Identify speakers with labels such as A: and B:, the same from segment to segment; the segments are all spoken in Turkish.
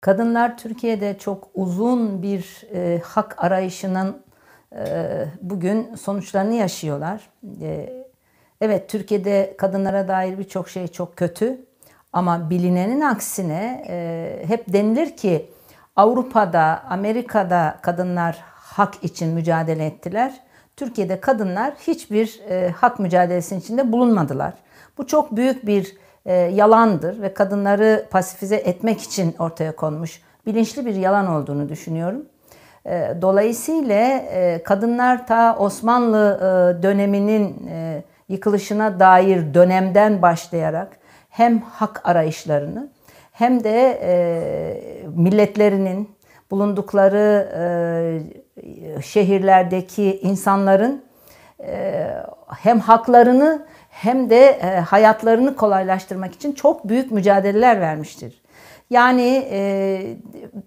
A: Kadınlar Türkiye'de çok uzun bir e, hak arayışının e, bugün sonuçlarını yaşıyorlar. E, evet Türkiye'de kadınlara dair birçok şey çok kötü ama bilinenin aksine e, hep denilir ki Avrupa'da, Amerika'da kadınlar hak için mücadele ettiler. Türkiye'de kadınlar hiçbir e, hak mücadelesinin içinde bulunmadılar. Bu çok büyük bir e, yalandır ve kadınları pasifize etmek için ortaya konmuş bilinçli bir yalan olduğunu düşünüyorum. E, dolayısıyla e, kadınlar ta Osmanlı e, döneminin e, yıkılışına dair dönemden başlayarak hem hak arayışlarını hem de e, milletlerinin bulundukları e, şehirlerdeki insanların e, hem haklarını hem de e, hayatlarını kolaylaştırmak için çok büyük mücadeleler vermiştir. Yani e,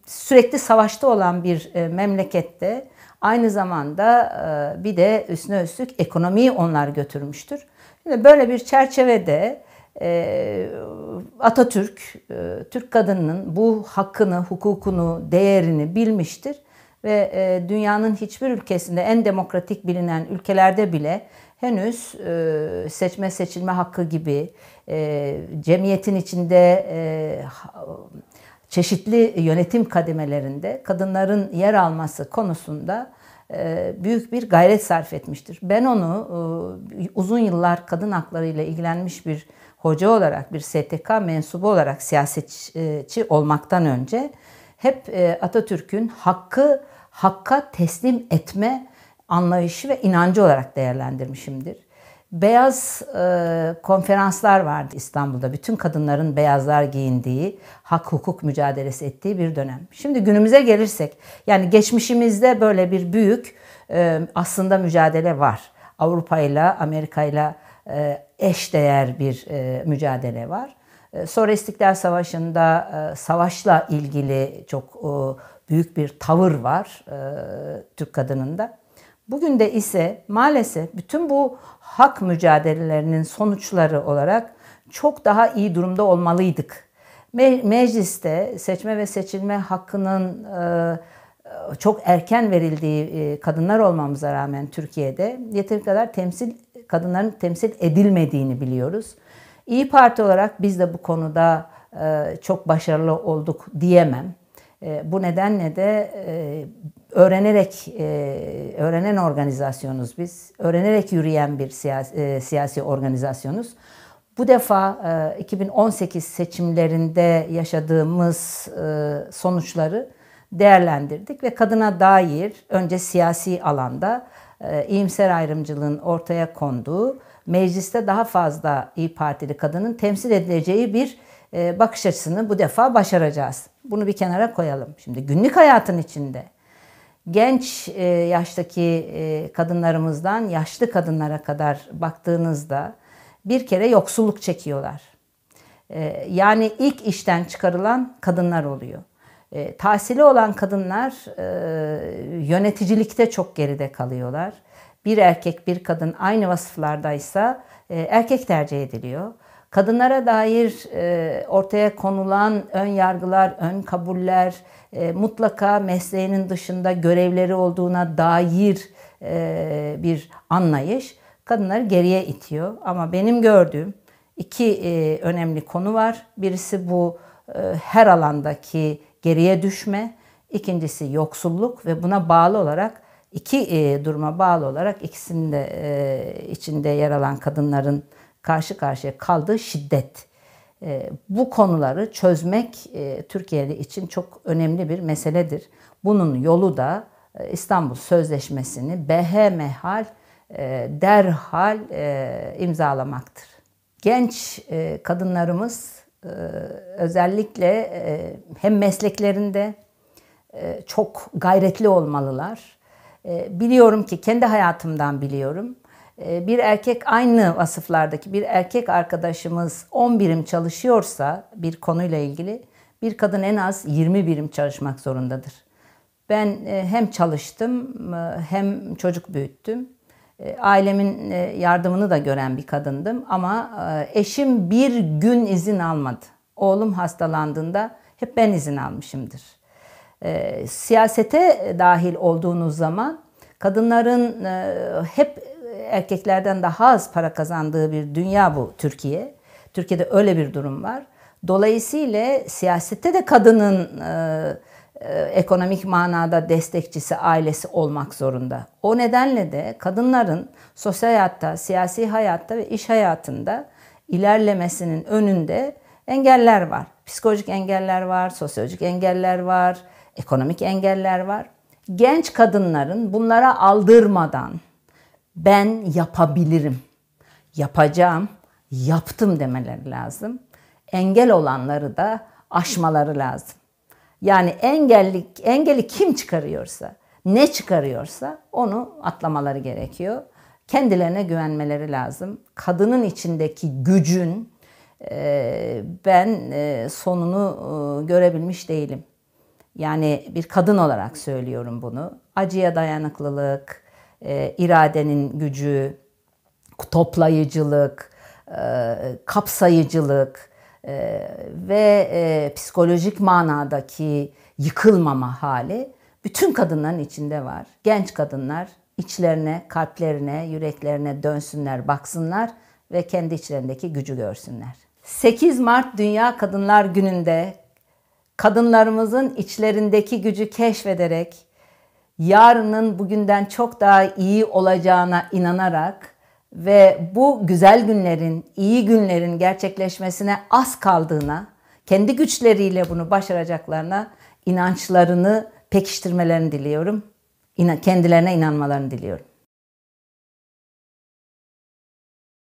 A: sürekli savaşta olan bir e, memlekette aynı zamanda e, bir de üstüne üstlük ekonomiyi onlar götürmüştür. Şimdi böyle bir çerçevede e, Atatürk, e, Türk kadınının bu hakkını, hukukunu, değerini bilmiştir ve e, dünyanın hiçbir ülkesinde en demokratik bilinen ülkelerde bile henüz e, seçme seçilme hakkı gibi e, cemiyetin içinde e, çeşitli yönetim kademelerinde kadınların yer alması konusunda e, büyük bir gayret sarf etmiştir. Ben onu e, uzun yıllar kadın hakları ile ilgilenmiş bir hoca olarak, bir STK mensubu olarak siyasetçi e, olmaktan önce hep Atatürk'ün hakkı hakka teslim etme anlayışı ve inancı olarak değerlendirmişimdir. Beyaz e, konferanslar vardı İstanbul'da. Bütün kadınların beyazlar giyindiği, hak hukuk mücadelesi ettiği bir dönem. Şimdi günümüze gelirsek, yani geçmişimizde böyle bir büyük e, aslında mücadele var. Avrupa ile Amerika ile eş değer bir e, mücadele var. Ee, Sonra İstiklal Savaşı'nda e, savaşla ilgili çok e, büyük bir tavır var e, Türk kadınında. Bugün de ise maalesef bütün bu hak mücadelelerinin sonuçları olarak çok daha iyi durumda olmalıydık. Me- mecliste seçme ve seçilme hakkının e, çok erken verildiği e, kadınlar olmamıza rağmen Türkiye'de yeteri kadar temsil kadınların temsil edilmediğini biliyoruz. İyi Parti olarak biz de bu konuda e, çok başarılı olduk diyemem. E, bu nedenle de e, öğrenerek öğrenen organizasyonuz biz. Öğrenerek yürüyen bir siyasi, siyasi organizasyonuz. Bu defa 2018 seçimlerinde yaşadığımız sonuçları değerlendirdik ve kadına dair önce siyasi alanda iyimser ayrımcılığın ortaya konduğu mecliste daha fazla İyi Partili kadının temsil edileceği bir e, bakış açısını bu defa başaracağız. Bunu bir kenara koyalım. Şimdi günlük hayatın içinde genç e, yaştaki e, kadınlarımızdan yaşlı kadınlara kadar baktığınızda bir kere yoksulluk çekiyorlar. Yani ilk işten çıkarılan kadınlar oluyor. Tahsili olan kadınlar yöneticilikte çok geride kalıyorlar bir erkek bir kadın aynı vasıflardaysa e, erkek tercih ediliyor. Kadınlara dair e, ortaya konulan ön yargılar, ön kabuller, e, mutlaka mesleğinin dışında görevleri olduğuna dair e, bir anlayış kadınları geriye itiyor. Ama benim gördüğüm iki e, önemli konu var. Birisi bu e, her alandaki geriye düşme, ikincisi yoksulluk ve buna bağlı olarak iki e, duruma bağlı olarak ikisinde e, içinde yer alan kadınların karşı karşıya kaldığı şiddet. E, bu konuları çözmek e, Türkiye için çok önemli bir meseledir. Bunun yolu da e, İstanbul Sözleşmesi'ni behemehal e, derhal e, imzalamaktır. Genç e, kadınlarımız e, özellikle e, hem mesleklerinde e, çok gayretli olmalılar ee, biliyorum ki kendi hayatımdan biliyorum. Ee, bir erkek aynı vasıflardaki bir erkek arkadaşımız 10 birim çalışıyorsa bir konuyla ilgili bir kadın en az 20 birim çalışmak zorundadır. Ben e, hem çalıştım e, hem çocuk büyüttüm. E, ailemin yardımını da gören bir kadındım ama eşim bir gün izin almadı. Oğlum hastalandığında hep ben izin almışımdır. E, siyasete dahil olduğunuz zaman kadınların e, hep erkeklerden daha az para kazandığı bir dünya bu Türkiye. Türkiye'de öyle bir durum var. Dolayısıyla siyasette de kadının e, e, ekonomik manada destekçisi ailesi olmak zorunda. O nedenle de kadınların sosyal hayatta, siyasi hayatta ve iş hayatında ilerlemesinin önünde engeller var. Psikolojik engeller var, sosyolojik engeller var, ekonomik engeller var. Genç kadınların bunlara aldırmadan ben yapabilirim, yapacağım, yaptım demeleri lazım. Engel olanları da aşmaları lazım. Yani engelli, engeli kim çıkarıyorsa, ne çıkarıyorsa onu atlamaları gerekiyor. Kendilerine güvenmeleri lazım. Kadının içindeki gücün ben sonunu görebilmiş değilim. Yani bir kadın olarak söylüyorum bunu. Acıya dayanıklılık, e, iradenin gücü, toplayıcılık, e, kapsayıcılık e, ve psikolojik manadaki yıkılmama hali bütün kadınların içinde var. Genç kadınlar içlerine, kalplerine, yüreklerine dönsünler, baksınlar ve kendi içlerindeki gücü görsünler. 8 Mart Dünya Kadınlar Günü'nde kadınlarımızın içlerindeki gücü keşfederek yarının bugünden çok daha iyi olacağına inanarak ve bu güzel günlerin, iyi günlerin gerçekleşmesine az kaldığına, kendi güçleriyle bunu başaracaklarına inançlarını pekiştirmelerini diliyorum. İna, kendilerine inanmalarını diliyorum.